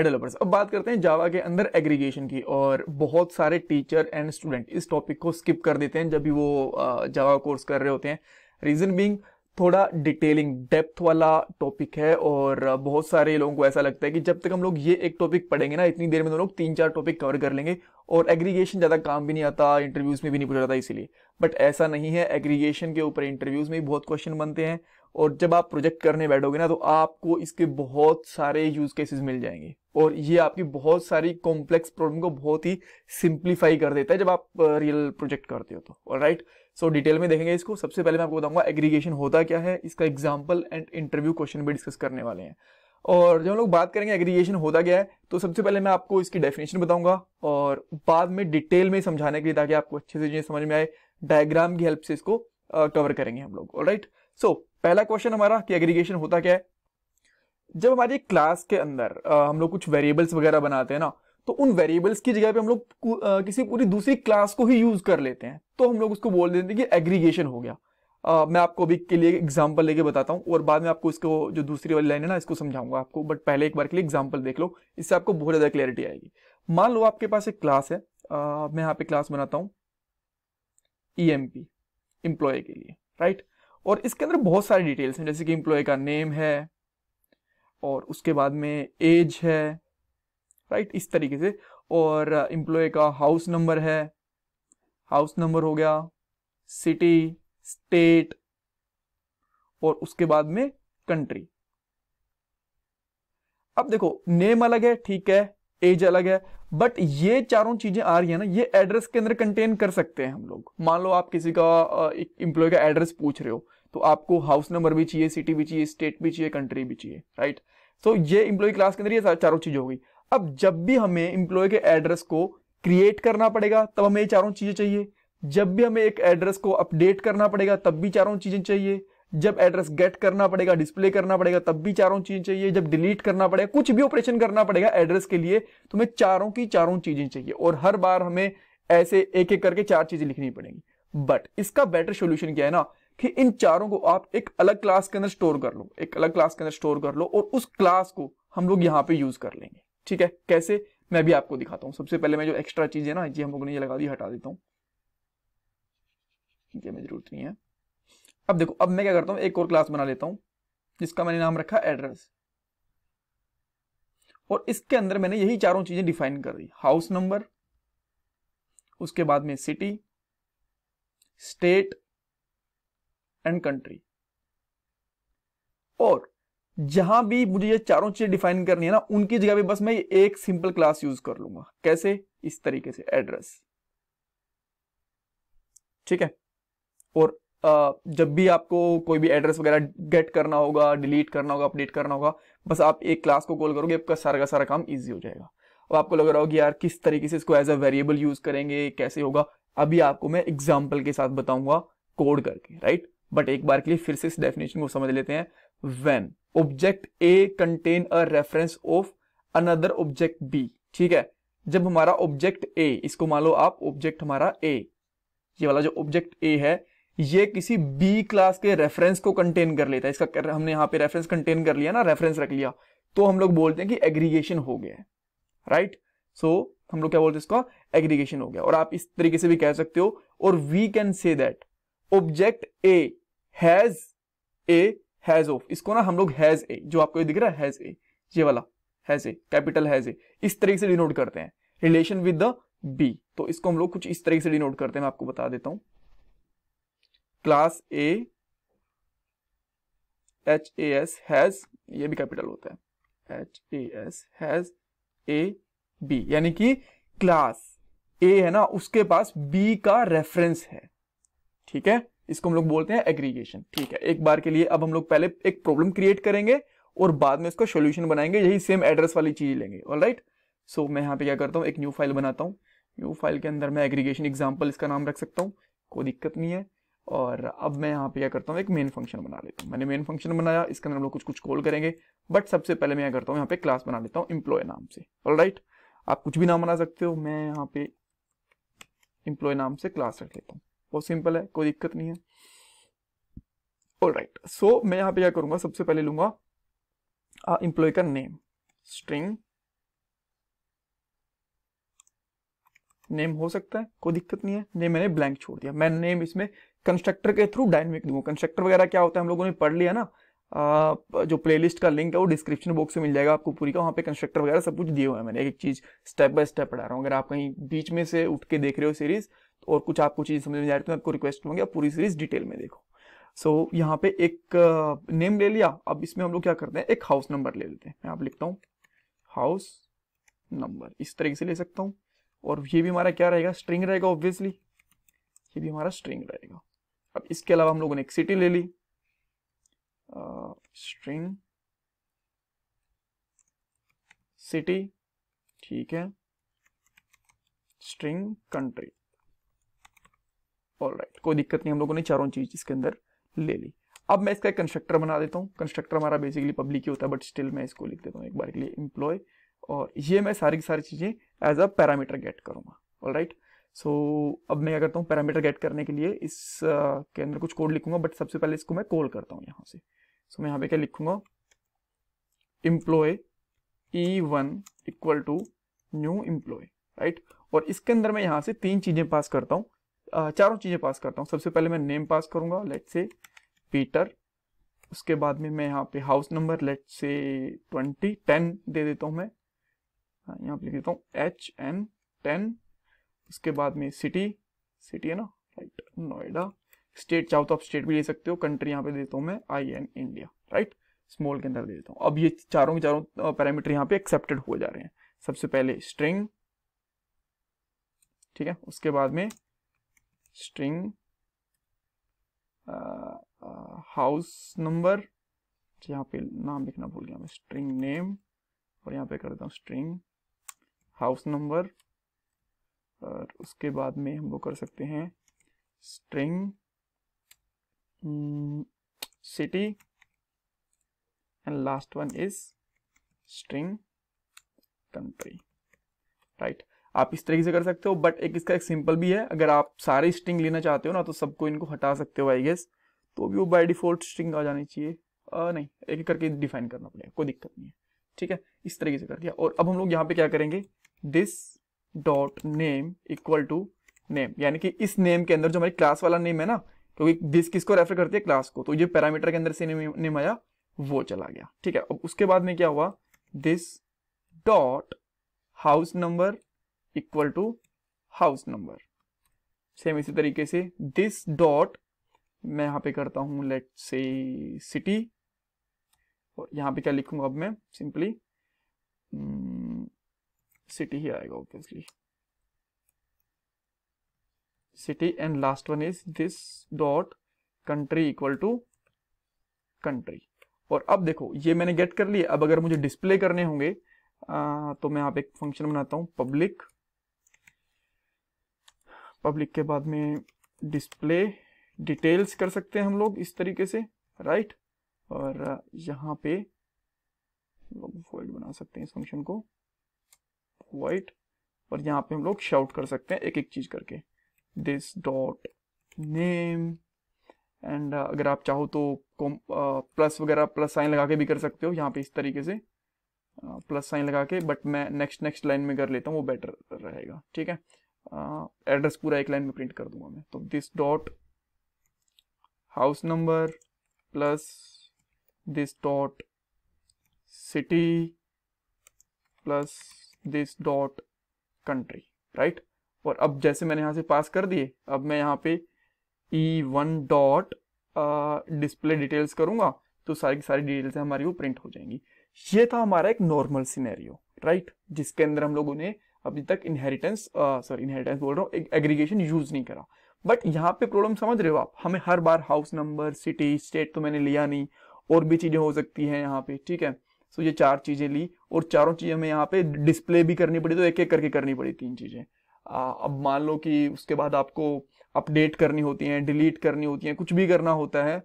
Developers अब बात करते हैं जावा के अंदर एग्रीगेशन की और बहुत सारे टीचर एंड स्टूडेंट इस टॉपिक को स्किप कर देते हैं जब भी वो जावा कोर्स कर रहे होते हैं रीज़न बींग थोड़ा डिटेलिंग डेप्थ वाला टॉपिक है और बहुत सारे लोगों को ऐसा लगता है कि जब तक हम लोग ये एक टॉपिक पढ़ेंगे ना इतनी देर में तो हम लोग तीन चार टॉपिक कवर कर लेंगे और एग्रीगेशन ज़्यादा काम भी नहीं आता इंटरव्यूज़ में भी नहीं पूछा जाता इसीलिए बट ऐसा नहीं है एग्रीगेशन के ऊपर इंटरव्यूज़ में भी बहुत क्वेश्चन बनते हैं और जब आप प्रोजेक्ट करने बैठोगे ना तो आपको इसके बहुत सारे यूज केसेस मिल जाएंगे और ये आपकी बहुत सारी कॉम्प्लेक्स प्रॉब्लम को बहुत ही सिंप्लीफाई कर देता है जब आप रियल प्रोजेक्ट करते हो तो राइट सो डिटेल में देखेंगे इसको सबसे पहले मैं आपको बताऊंगा एग्रीगेशन होता क्या है इसका एग्जाम्पल एंड इंटरव्यू क्वेश्चन भी डिस्कस करने वाले हैं और जब हम लोग बात करेंगे एग्रीगेशन होता क्या है तो सबसे पहले मैं आपको इसकी डेफिनेशन बताऊंगा और बाद में डिटेल में समझाने के लिए ताकि आपको अच्छे से समझ में आए डायग्राम की हेल्प से इसको कवर करेंगे हम लोग राइट सो पहला क्वेश्चन हमारा कि एग्रीगेशन होता क्या है जब हमारी क्लास के अंदर आ, हम लोग कुछ वेरिएबल्स वगैरह बनाते हैं ना तो उन वेरिएबल्स की जगह पे हम लोग किसी पूरी दूसरी क्लास को ही यूज कर लेते हैं तो हम लोग उसको बोल देते हैं कि एग्रीगेशन हो गया आ, मैं आपको अभी के लिए एग्जाम्पल लेके बताता हूँ और बाद में आपको इसको जो दूसरी वाली लाइन है ना इसको समझाऊंगा आपको बट पहले एक बार के लिए एग्जाम्पल देख लो इससे आपको बहुत ज़्यादा क्लियरिटी आएगी मान लो आपके पास एक क्लास है आ, मैं यहाँ पे क्लास बनाता हूँ ई e एम्प्लॉय के लिए राइट और इसके अंदर बहुत सारे डिटेल्स हैं जैसे कि इम्प्लॉय का नेम है और उसके बाद में एज है राइट इस तरीके से और इम्प्लॉय uh, का हाउस नंबर है हाउस नंबर हो गया सिटी स्टेट और उसके बाद में कंट्री अब देखो नेम अलग है ठीक है एज अलग है बट ये चारों चीजें आ रही है ना ये एड्रेस के अंदर कंटेन कर सकते हैं हम लोग मान लो आप किसी का इंप्लॉय का एड्रेस पूछ रहे हो तो आपको हाउस नंबर भी चाहिए सिटी भी चाहिए स्टेट भी चाहिए कंट्री भी चाहिए राइट सो ये इंप्लॉय क्लास के अंदर ये चारों चीज़ होगी अब जब भी हमें इंप्लॉय के एड्रेस को क्रिएट करना पड़ेगा तब हमें ये चारों चीज़ें चाहिए जब भी हमें एक एड्रेस को अपडेट करना पड़ेगा तब भी चारों चीज़ें चाहिए जब एड्रेस गेट करना पड़ेगा डिस्प्ले करना पड़ेगा तब भी चारों चीजें चाहिए जब डिलीट करना पड़ेगा कुछ भी ऑपरेशन करना पड़ेगा एड्रेस के लिए तो हमें चारों की चारों चीजें चाहिए और हर बार हमें ऐसे एक एक करके चार चीजें लिखनी पड़ेंगी बट इसका बेटर सोल्यूशन क्या है ना कि इन चारों को आप एक अलग क्लास के अंदर स्टोर कर लो एक अलग क्लास के अंदर स्टोर कर लो और उस क्लास को हम लोग यहाँ पे यूज कर लेंगे ठीक है कैसे मैं भी आपको दिखाता हूँ सबसे पहले मैं जो एक्स्ट्रा चीज है ना जी हम लोगों ने ये लगा दी हटा देता हूँ जरूरत नहीं है अब देखो अब मैं क्या करता हूं एक और क्लास बना लेता हूं जिसका मैंने नाम रखा एड्रेस और इसके अंदर मैंने यही चारों चीजें डिफाइन कर दी हाउस नंबर उसके बाद में सिटी स्टेट एंड कंट्री और जहां भी मुझे ये चारों चीजें डिफाइन करनी है ना उनकी जगह पे बस मैं एक सिंपल क्लास यूज कर लूंगा कैसे इस तरीके से एड्रेस ठीक है और जब भी आपको कोई भी एड्रेस वगैरह गेट करना होगा डिलीट करना होगा अपडेट करना होगा बस आप एक क्लास को कॉल करोगे आपका सारा का सारा काम ईजी हो जाएगा अब आपको लग रहा होगा यार किस तरीके से इसको एज अ वेरिएबल यूज करेंगे कैसे होगा अभी आपको मैं एग्जाम्पल के साथ बताऊंगा कोड करके राइट बट एक बार के लिए फिर से इस डेफिनेशन को समझ लेते हैं when object A contain a reference of another object B ठीक है जब हमारा ऑब्जेक्ट ए इसको मान लो आप ऑब्जेक्ट हमारा ए ये वाला जो ऑब्जेक्ट ए है ये किसी बी क्लास के रेफरेंस को कंटेन कर लेता है इसका हमने यहाँ पे रेफरेंस कंटेन कर लिया ना रेफरेंस रख लिया तो हम लोग बोलते हैं कि एग्रीगेशन हो गया है राइट सो हम लोग क्या बोलते हैं इसका एग्रीगेशन हो गया और आप इस तरीके से भी कह सकते हो और we can say that object A has a has of इसको ना हम लोग हैज ए जो आपको ये दिख रहा है हैज ए ये वाला has a capital has a इस तरीके से डिनोट करते हैं रिलेशन विद द बी तो इसको हम लोग कुछ इस तरीके से डिनोट करते हैं मैं आपको बता देता हूं class A H A S has ये भी कैपिटल होता है H A S has A B यानी कि क्लास ए है ना उसके पास बी का रेफरेंस है ठीक है इसको हम लोग बोलते हैं एग्रीगेशन ठीक है एक बार के लिए अब हम लोग पहले एक प्रॉब्लम क्रिएट करेंगे और बाद में इसको सोल्यूशन बनाएंगे यही सेम एड्रेस वाली चीज लेंगे ऑल राइट सो मैं यहाँ पे क्या करता हूँ एक न्यू फाइल बनाता हूँ न्यू फाइल के अंदर मैं एग्रीगेशन एग्जाम्पल इसका नाम रख सकता हूँ कोई दिक्कत नहीं है और अब मैं यहाँ पे क्या करता हूँ एक मेन फंक्शन बना लेता हूँ मैंने मेन फंक्शन बनाया इसके अंदर हम लोग कुछ कुछ कॉल करेंगे बट सबसे पहले मैं क्या करता हूँ यहाँ पे क्लास बना लेता हूँ इम्प्लॉय नाम से ऑल right? आप कुछ भी नाम बना सकते हो मैं यहाँ पे इम्प्लॉय नाम से क्लास रख लेता हूँ बहुत सिंपल है कोई दिक्कत नहीं है ऑल राइट सो मैं यहाँ पे क्या करूँगा सबसे पहले लूंगा एम्प्लॉय का नेम स्ट्रिंग नेम हो सकता है कोई दिक्कत नहीं है नेम मैंने ब्लैंक छोड़ दिया मैं नेम इसमें कंस्ट्रक्टर के थ्रू डायनेमिक दूंगा कंस्ट्रक्टर वगैरह क्या होता है हम लोगों ने पढ़ लिया ना जो प्लेलिस्ट का लिंक है वो डिस्क्रिप्शन बॉक्स में मिल जाएगा आपको पूरी का वहाँ पे कंस्ट्रक्टर वगैरह सब कुछ दिए हुए हैं मैंने एक एक चीज़ स्टेप बाय स्टेप पढ़ा रहा हूँ अगर आप कहीं बीच में से उठ के देख रहे हो सीरीज तो और कुछ आपको चीज़ समझ में जा रही तो आपको रिक्वेस्ट करूँगी आप पूरी सीरीज डिटेल में देखो सो so, यहाँ पे एक नेम ले लिया अब इसमें हम लोग क्या करते हैं एक हाउस नंबर ले लेते हैं मैं आप लिखता हूँ हाउस नंबर इस तरीके से ले सकता हूँ और ये भी हमारा क्या रहेगा स्ट्रिंग रहेगा ऑब्वियसली ये भी हमारा स्ट्रिंग रहेगा अब इसके अलावा हम लोगों ने एक सिटी ले ली स्ट्रिंग सिटी ठीक है स्ट्रिंग कंट्री ऑल राइट कोई दिक्कत नहीं हम लोगों ने चारों चीज इसके अंदर ले ली अब मैं इसका एक कंस्ट्रक्टर बना देता हूँ कंस्ट्रक्टर हमारा बेसिकली पब्लिक ही होता है बट स्टिल मैं इसको लिख देता हूँ एक बार के लिए इंप्लॉय और ये मैं सारी की सारी चीज़ें एज अ पैरामीटर गेट करूंगा all right right? So so, अब मैं क्या करता हूँ पैरामीटर गेट करने के लिए इस uh, के अंदर कुछ कोड लिखूंगा बट सबसे पहले इसको मैं कॉल करता हूँ यहाँ से सो so, मैं यहाँ पे क्या लिखूंगा employee E one equal to new employee right और इसके अंदर मैं यहाँ से तीन चीज़ें पास करता हूँ चारों चीज़ें पास करता हूँ सबसे पहले मैं नेम पास करूंगा लेट से पीटर उसके बाद में मैं यहाँ पे house number let say twenty ten दे देता हूँ मैं हाँ, यहाँ पे लिख देता हूँ एच एन टेन उसके बाद में सिटी सिटी है ना राइट नोएडा स्टेट चाहो तो आप स्टेट भी ले सकते हो कंट्री यहाँ पे देता हूँ मैं I N India right small के अंदर दे देता हूँ अब ये चारों के चारों पैरामीटर यहाँ पे एक्सेप्टेड हो जा रहे हैं सबसे पहले स्ट्रिंग ठीक है उसके बाद में स्ट्रिंग हाउस नंबर यहाँ पे नाम लिखना भूल गया मैं स्ट्रिंग नेम और यहाँ पे कर देता हूँ स्ट्रिंग हाउस नंबर और उसके बाद में हम वो कर सकते हैं string city and last one is string country right आप इस तरीके से कर सकते हो बट एक इसका एक सिंपल भी है अगर आप सारे स्ट्रिंग लेना चाहते हो ना तो सबको इनको हटा सकते हो आई गेस तो भी वो बाय डिफॉल्ट स्ट्रिंग आ जानी चाहिए आ, नहीं एक एक करके डिफाइन करना पड़ेगा कोई दिक्कत नहीं है ठीक है इस तरीके से कर दिया और अब हम लोग यहाँ पे क्या करेंगे this dot name equal to name यानी कि इस नेम के अंदर जो हमारी क्लास वाला नेम है ना क्योंकि दिस किसको रेफर करती है क्लास को तो ये पैरामीटर के अंदर से नेम, नेम आया वो चला गया ठीक है अब उसके बाद में क्या हुआ this dot house number equal to house number same इसी तरीके से दिस डॉट मैं यहां पे करता हूं लेट से सिटी और यहां पे क्या लिखूंगा अब मैं सिंपली सिटी ही आएगा obviously city and last one is this dot country equal to country और अब देखो ये मैंने गेट कर लिया अब अगर मुझे डिस्प्ले करने होंगे तो मैं आप एक फंक्शन बनाता हूँ पब्लिक पब्लिक के बाद में डिस्प्ले डिटेल्स कर सकते हैं हम लोग इस तरीके से राइट और यहाँ पे लोग बना सकते हैं इस फंक्शन को वाइट और यहाँ पे हम लोग शाउट कर सकते हैं एक एक चीज करके दिस डॉट नेम एंड अगर आप चाहो तो प्लस uh, वगैरह प्लस साइन लगा के भी कर सकते हो यहाँ पे इस तरीके से प्लस uh, साइन लगा के बट मैं नेक्स्ट नेक्स्ट लाइन में कर लेता हूँ वो बेटर रहेगा ठीक है एड्रेस uh, पूरा एक लाइन में प्रिंट कर दूंगा मैं तो this dot house number plus this dot city plus this dot country right और अब जैसे मैंने यहां से पास कर दिए अब मैं यहाँ पे E one dot display details करूंगा तो सारी की सारी डिटेल्स हमारी वो प्रिंट हो जाएंगी ये था हमारा एक नॉर्मल सिनेरियो राइट जिसके अंदर हम लोगों ने अभी तक इनहेरिटेंस सॉरी इनहेरिटेंस बोल रहा हूँ एग्रीगेशन यूज नहीं करा बट यहाँ पे प्रॉब्लम समझ रहे हो आप हमें हर बार हाउस नंबर सिटी स्टेट तो मैंने लिया नहीं और भी चीज़ें हो सकती हैं यहाँ पे ठीक है सो so, ये चार चीज़ें ली और चारों चीज हमें यहाँ पे डिस्प्ले भी करनी पड़ी तो एक एक करके करनी पड़ी तीन चीजें अब मान लो कि उसके बाद आपको अपडेट करनी होती है डिलीट करनी होती है कुछ भी करना होता है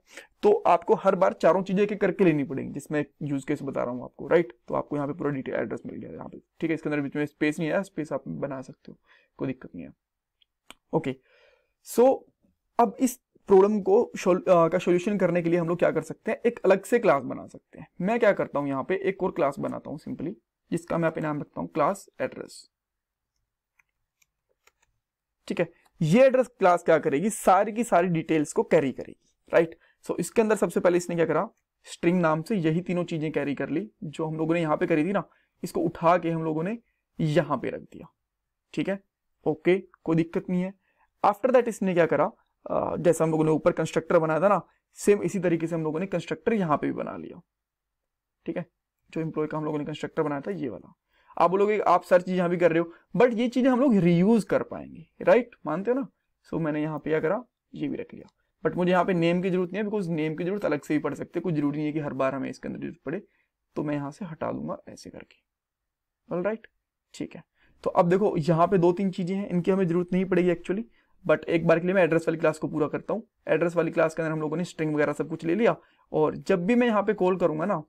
तो आपको हर बार चारों चीजें एक एक करके लेनी पड़ेंगी जिसमें यूज केस बता रहा हूँ आपको राइट तो आपको यहाँ पे पूरा डिटेल एड्रेस मिल गया यहाँ पे ठीक है इसके अंदर बीच में स्पेस नहीं है स्पेस आप बना सकते हो कोई दिक्कत नहीं है ओके सो अब इस प्रॉब्लम को आ, का सोल्यूशन करने के लिए हम लोग क्या कर सकते हैं एक अलग से क्लास बना सकते हैं मैं क्या करता हूं यहाँ पे एक और क्लास बनाता हूँ सिंपली जिसका मैं अपने नाम रखता हूं क्लास एड्रेस ठीक है ये एड्रेस क्लास क्या करेगी सारी की सारी डिटेल्स को कैरी करेगी राइट सो so, इसके अंदर सबसे पहले इसने क्या करा स्ट्रिंग नाम से यही तीनों चीजें कैरी कर ली जो हम लोगों ने यहाँ पे करी थी ना इसको उठा के हम लोगों ने यहाँ पे रख दिया ठीक है ओके okay, कोई दिक्कत नहीं है आफ्टर दैट इसने क्या करा जैसा हम लोगों ने ऊपर कंस्ट्रक्टर बनाया था ना सेम इसी तरीके से हम लोगों ने कंस्ट्रक्टर यहाँ पे भी बना लिया ठीक है जो इम्प्लॉय का हम लोगों ने कंस्ट्रक्टर बनाया था ये वाला आप बोलोगे आप सर चीज यहाँ भी कर रहे हो बट ये चीजें हम लोग रीयूज कर पाएंगे राइट मानते हो ना सो so, मैंने यहाँ पे क्या करा ये भी रख लिया बट मुझे यहाँ पे नेम की जरूरत नहीं है बिकॉज नेम की जरूरत अलग से ही पड़ सकते कुछ जरूरी नहीं है कि हर बार हमें इसके अंदर जरूरत पड़े तो मैं यहाँ से हटा दूंगा ऐसे करके ऑल राइट ठीक है तो अब देखो यहाँ पे दो तीन चीजें हैं इनकी हमें जरूरत नहीं पड़ेगी एक्चुअली बट एक बार के लिए मैं एड्रेस वाली क्लास को पूरा करता हूँ एड्रेस वाली क्लास के अंदर हम लोगों ने स्ट्रिंग वगैरह सब कुछ ले लिया और जब भी मैं यहाँ पे कॉल करूंगा ना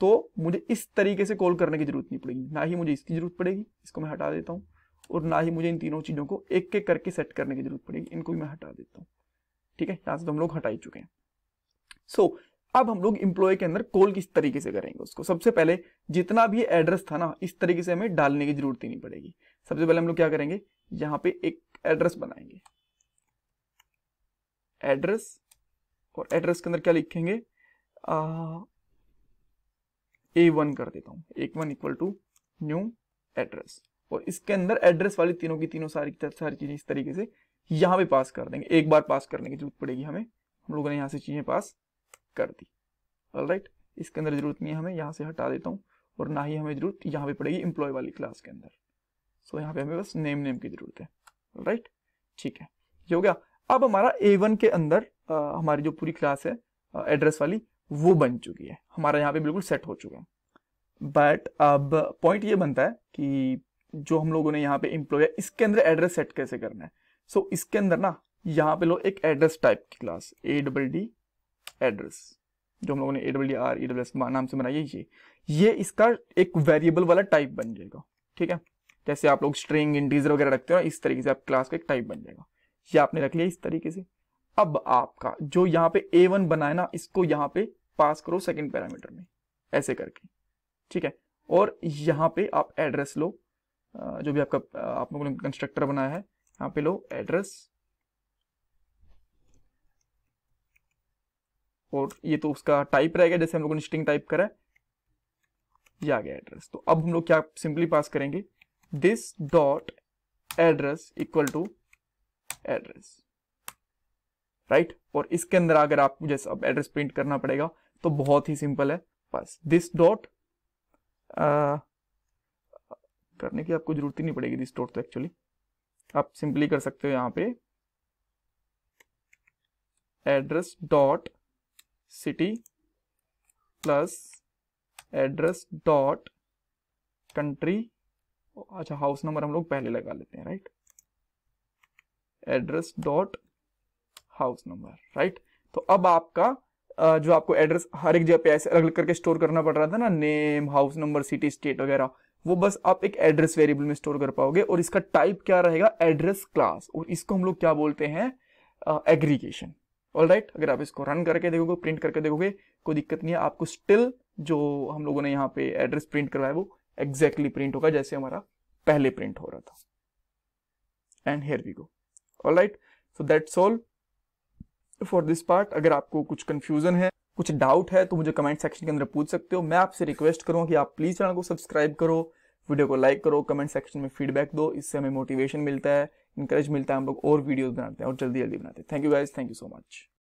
तो मुझे इस तरीके से कॉल करने की जरूरत नहीं पड़ेगी ना ही मुझे इसकी जरूरत पड़ेगी इसको मैं हटा देता हूँ और ना ही मुझे इन तीनों चीज़ों को एक एक करके सेट करने की जरूरत पड़ेगी इनको भी मैं हटा देता हूँ ठीक है यहाँ से तो हम लोग हटा ही चुके हैं सो so, अब हम लोग इंप्लॉय के अंदर कॉल किस तरीके से करेंगे उसको सबसे पहले जितना भी एड्रेस था ना इस तरीके से हमें डालने की जरूरत ही नहीं पड़ेगी सबसे पहले हम लोग क्या करेंगे यहाँ पे एक एड्रेस बनाएंगे एड्रेस और एड्रेस के अंदर क्या लिखेंगे ए वन कर देता हूं A one equal to new address और इसके अंदर एड्रेस वाली तीनों की तीनों सारी सारी चीजें इस तरीके से यहां पे पास कर देंगे एक बार पास करने की जरूरत पड़ेगी हमें हम लोगों ने यहां से चीजें पास कर दी राइट right? इसके अंदर जरूरत नहीं है हमें यहां से हटा देता हूं और ना ही हमें जरूरत यहां पे पड़ेगी एम्प्लॉय वाली क्लास के अंदर सो so, यहाँ पे हमें बस नेम नेम की जरूरत है राइट ठीक है ये हो गया अब हमारा ए वन के अंदर आ, हमारी जो पूरी क्लास है एड्रेस वाली वो बन चुकी है हमारा यहाँ पे बिल्कुल सेट हो चुका है बट अब पॉइंट ये बनता है कि जो हम लोगों ने यहाँ पे इम्प्लॉय है इसके अंदर एड्रेस सेट कैसे करना है सो so, इसके अंदर ना यहाँ पे लो एक एड्रेस टाइप की class A double D address जो हम लोगों ने A double D R E W S नाम से बनाई है ये ये इसका एक वेरिएबल वाला टाइप बन जाएगा ठीक है जैसे आप लोग स्ट्रिंग इंटीजर वगैरह रखते हो इस तरीके से आप क्लास का एक टाइप बन जाएगा ये आपने रख लिया इस तरीके से अब आपका जो यहाँ पे ए वन बनाए ना इसको यहाँ पे पास करो सेकेंड पैरामीटर में ऐसे करके ठीक है और यहाँ पे आप एड्रेस लो जो भी आपका आप लोगों ने कंस्ट्रक्टर बनाया है यहाँ पे लो एड्रेस और ये तो उसका टाइप रहेगा जैसे हम लोगों ने स्ट्रिंग टाइप करा है ये आ गया एड्रेस तो अब हम लोग क्या सिंपली पास करेंगे this dot address equal to address right और इसके अंदर अगर आप जैसे अब एड्रेस प्रिंट करना पड़ेगा तो बहुत ही सिंपल है बस दिस डॉट करने की आपको जरूरत ही नहीं पड़ेगी दिस डॉट तो एक्चुअली आप सिंपली कर सकते हो यहां पे address dot city plus address dot country अच्छा हाउस नंबर हम लोग पहले लगा लेते हैं right address dot house number right तो अब आपका जो आपको एड्रेस हर एक जगह पे ऐसे अलग करके स्टोर करना पड़ रहा था ना name house number city state वगैरह वो बस आप एक एड्रेस वेरिएबल में स्टोर कर पाओगे और इसका टाइप क्या रहेगा एड्रेस क्लास और इसको हम लोग क्या बोलते हैं एग्रीगेशन ऑल राइट अगर आप इसको रन करके देखोगे प्रिंट करके देखोगे कोई दिक्कत नहीं है आपको स्टिल जो हम लोगों ने यहाँ पे एड्रेस प्रिंट करवाया वो एग्जैक्टली प्रिंट होगा जैसे हमारा पहले प्रिंट हो रहा था and here we go all right so that all for this part अगर आपको कुछ कंफ्यूजन है कुछ डाउट है तो मुझे कमेंट सेक्शन के अंदर पूछ सकते हो मैं आपसे रिक्वेस्ट करूँ कि आप प्लीज़ चैनल को सब्सक्राइब करो वीडियो को लाइक करो कमेंट सेक्शन में फीडबैक दो इससे हमें मोटिवेशन मिलता है इंकरेज मिलता है हम लोग और वीडियोस बनाते हैं और जल्दी जल्दी बनाते हैं thank you guys thank you so much